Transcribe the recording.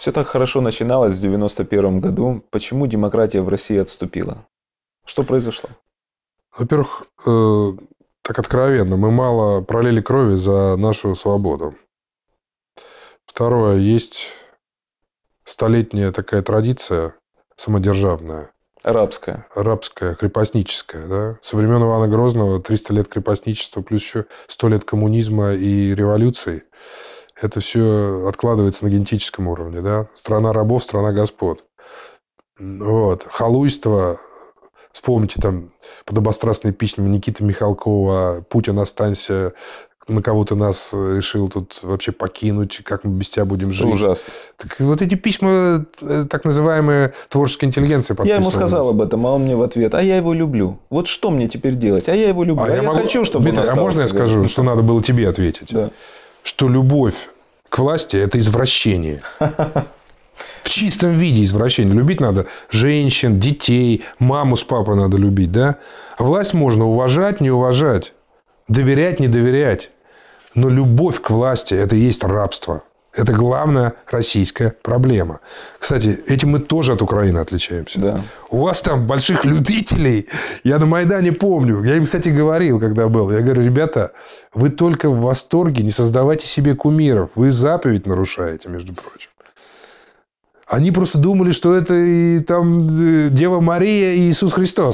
Все так хорошо начиналось в 1991 году. Почему демократия в России отступила? Что произошло? Во-первых, э, так откровенно, мы мало пролили крови за нашу свободу. Второе, есть столетняя такая традиция самодержавная. Арабская. Арабская, крепостническая. Да? Со времен Ивана Грозного 300 лет крепостничества, плюс еще 100 лет коммунизма и революции – это все откладывается на генетическом уровне. Да? Страна рабов, страна господ. Вот. Халуйство, вспомните там подобострастные письма Никиты Михалкова, «Путин, останься, на кого ты нас решил тут вообще покинуть, как мы без тебя будем жить. Это ужасно. Так вот эти письма, э, так называемые творческая интеллигенция Я ему сказал об этом, а он мне в ответ, а я его люблю. Вот что мне теперь делать? А я его люблю, а, а я, могу... хочу, чтобы Дмитрий, он остался. а можно я скажу, ну что надо было тебе ответить? Да что любовь к власти – это извращение. В чистом виде извращение. Любить надо женщин, детей, маму с папой надо любить, да? Власть можно уважать, не уважать, доверять, не доверять. Но любовь к власти – это и есть рабство. Это главная российская проблема. Кстати, этим мы тоже от Украины отличаемся. Да. У вас там больших любителей. Я на Майдане помню. Я им, кстати, говорил, когда был. Я говорю, ребята, вы только в восторге, не создавайте себе кумиров. Вы заповедь нарушаете, между прочим. Они просто думали, что это и там э, Дева Мария и Иисус Христос.